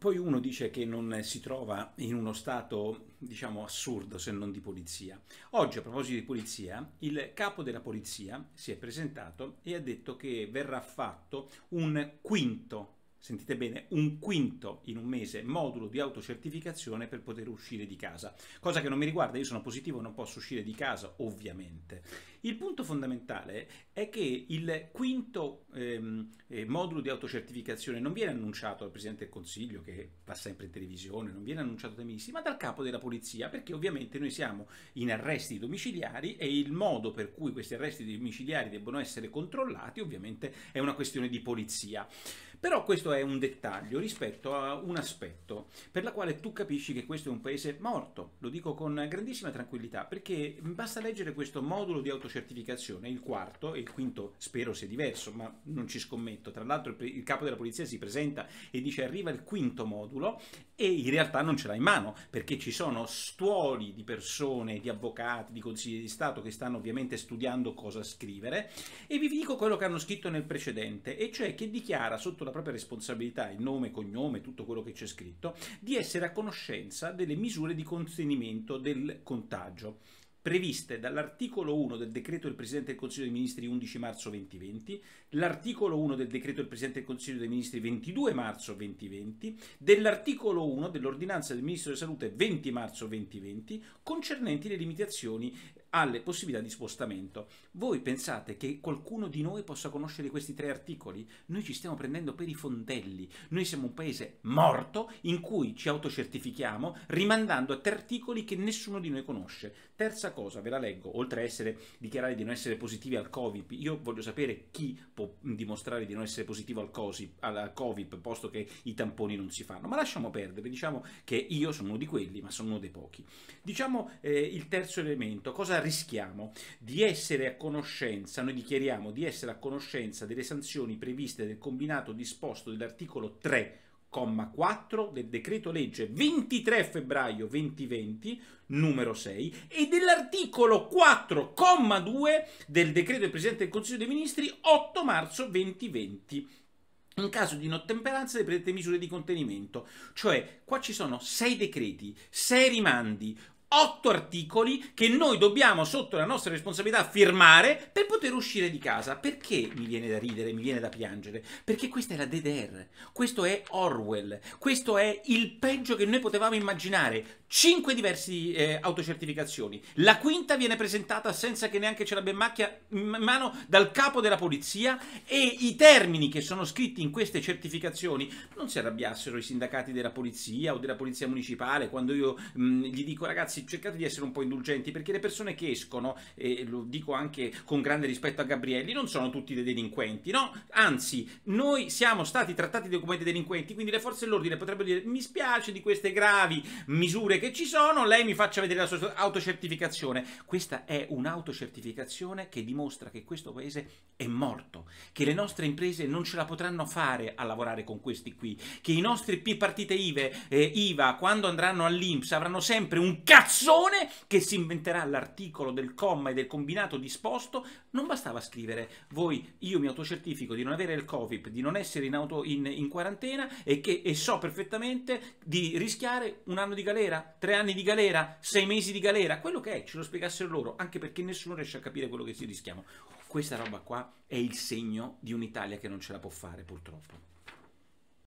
Poi uno dice che non si trova in uno stato, diciamo, assurdo se non di polizia. Oggi, a proposito di polizia, il capo della polizia si è presentato e ha detto che verrà fatto un quinto, sentite bene, un quinto in un mese modulo di autocertificazione per poter uscire di casa. Cosa che non mi riguarda, io sono positivo, non posso uscire di casa, ovviamente. Il punto fondamentale è che il quinto ehm, eh, modulo di autocertificazione non viene annunciato dal Presidente del Consiglio, che va sempre in televisione, non viene annunciato dai ministri, ma dal capo della polizia, perché ovviamente noi siamo in arresti domiciliari e il modo per cui questi arresti domiciliari debbono essere controllati ovviamente è una questione di polizia. Però questo è un dettaglio rispetto a un aspetto per la quale tu capisci che questo è un paese morto, lo dico con grandissima tranquillità, perché basta leggere questo modulo di autocertificazione certificazione, il quarto e il quinto spero sia diverso, ma non ci scommetto. Tra l'altro il, il capo della polizia si presenta e dice arriva il quinto modulo e in realtà non ce l'ha in mano perché ci sono stuoli di persone, di avvocati, di consigli di Stato che stanno ovviamente studiando cosa scrivere e vi dico quello che hanno scritto nel precedente e cioè che dichiara sotto la propria responsabilità il nome, cognome, tutto quello che c'è scritto, di essere a conoscenza delle misure di contenimento del contagio previste dall'articolo 1 del decreto del Presidente del Consiglio dei Ministri 11 marzo 2020, l'articolo 1 del decreto del Presidente del Consiglio dei Ministri 22 marzo 2020, dell'articolo 1 dell'ordinanza del Ministro della Salute 20 marzo 2020 concernenti le limitazioni alle possibilità di spostamento. Voi pensate che qualcuno di noi possa conoscere questi tre articoli? Noi ci stiamo prendendo per i fondelli. Noi siamo un paese morto in cui ci autocertifichiamo rimandando a tre articoli che nessuno di noi conosce. Terza cosa, ve la leggo, oltre a essere, dichiarare di non essere positivi al Covid, io voglio sapere chi può dimostrare di non essere positivo al, Covid, posto che i tamponi non si fanno. Ma lasciamo perdere, diciamo che io sono uno di quelli, ma sono uno dei pochi. Diciamo eh, il terzo elemento, cosa rischiamo? Di essere a conoscenza, noi dichiariamo di essere a conoscenza delle sanzioni previste del combinato disposto dell'articolo 3 4 del decreto legge 23 febbraio 2020 numero 6 e dell'articolo 4,2 del decreto del Presidente del Consiglio dei Ministri 8 marzo 2020 in caso di inottemperanza delle predette misure di contenimento. Cioè, qua ci sono sei decreti, sei rimandi, otto articoli che noi dobbiamo sotto la nostra responsabilità firmare per poter uscire di casa. Perché mi viene da ridere, mi viene da piangere? Perché questa è la DDR, questo è Orwell, questo è il peggio che noi potevamo immaginare. Cinque diverse eh, autocertificazioni. La quinta viene presentata senza che neanche ce l'abbia in mano dal capo della polizia e i termini che sono scritti in queste certificazioni non si arrabbiassero i sindacati della polizia o della polizia municipale quando io mh, gli dico ragazzi ragazzi cercate di essere un po' indulgenti perché le persone che escono, e lo dico anche con grande rispetto a Gabrielli, non sono tutti dei delinquenti, no? Anzi, noi siamo stati trattati come dei delinquenti, quindi le forze dell'ordine potrebbero dire mi spiace di queste gravi misure che ci sono, lei mi faccia vedere la sua autocertificazione. Questa è un'autocertificazione che dimostra che questo paese è morto, che le nostre imprese non ce la potranno fare a lavorare con questi qui, che i nostri P partite IVE, eh, IVA, quando andranno all'Inps avranno sempre un cazzo cazzone che si inventerà l'articolo del comma e del combinato disposto, non bastava scrivere voi, io mi autocertifico di non avere il covid, di non essere in, auto, in, in quarantena e, che, e so perfettamente di rischiare un anno di galera, tre anni di galera, sei mesi di galera, quello che è, ce lo spiegassero loro, anche perché nessuno riesce a capire quello che si rischiamo. Questa roba qua è il segno di un'Italia che non ce la può fare purtroppo.